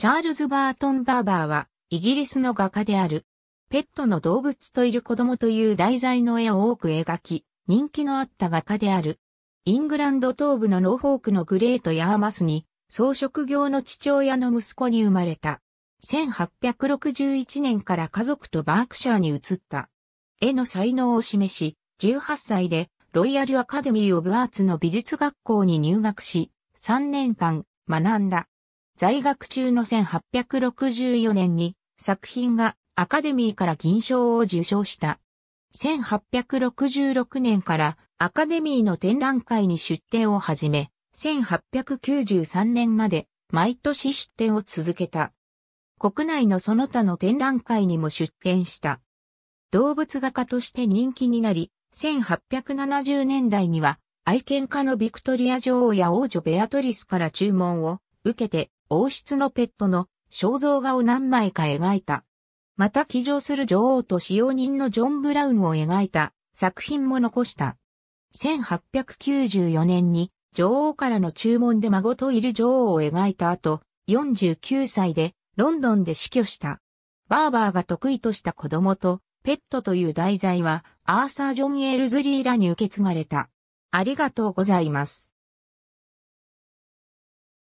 チャールズ・バートン・バーバーは、イギリスの画家である。ペットの動物といる子供という題材の絵を多く描き、人気のあった画家である。イングランド東部のノーフォークのグレート・ヤーマスに、装飾業の父親の息子に生まれた。1861年から家族とバークシャーに移った。絵の才能を示し、18歳でロイヤル・アカデミー・オブ・アーツの美術学校に入学し、3年間学んだ。在学中の1864年に作品がアカデミーから銀賞を受賞した。1866年からアカデミーの展覧会に出展を始め、1893年まで毎年出展を続けた。国内のその他の展覧会にも出展した。動物画家として人気になり、1870年代には愛犬家のビクトリア女王や王女ベアトリスから注文を受けて王室のペットの肖像画を何枚か描いた。また騎乗する女王と使用人のジョン・ブラウンを描いた作品も残した。1894年に女王からの注文で孫といる女王を描いた後、49歳でロンドンで死去した。バーバーが得意とした子供とペットという題材はアーサー・ジョン・エールズリーらに受け継がれた。ありがとうございます。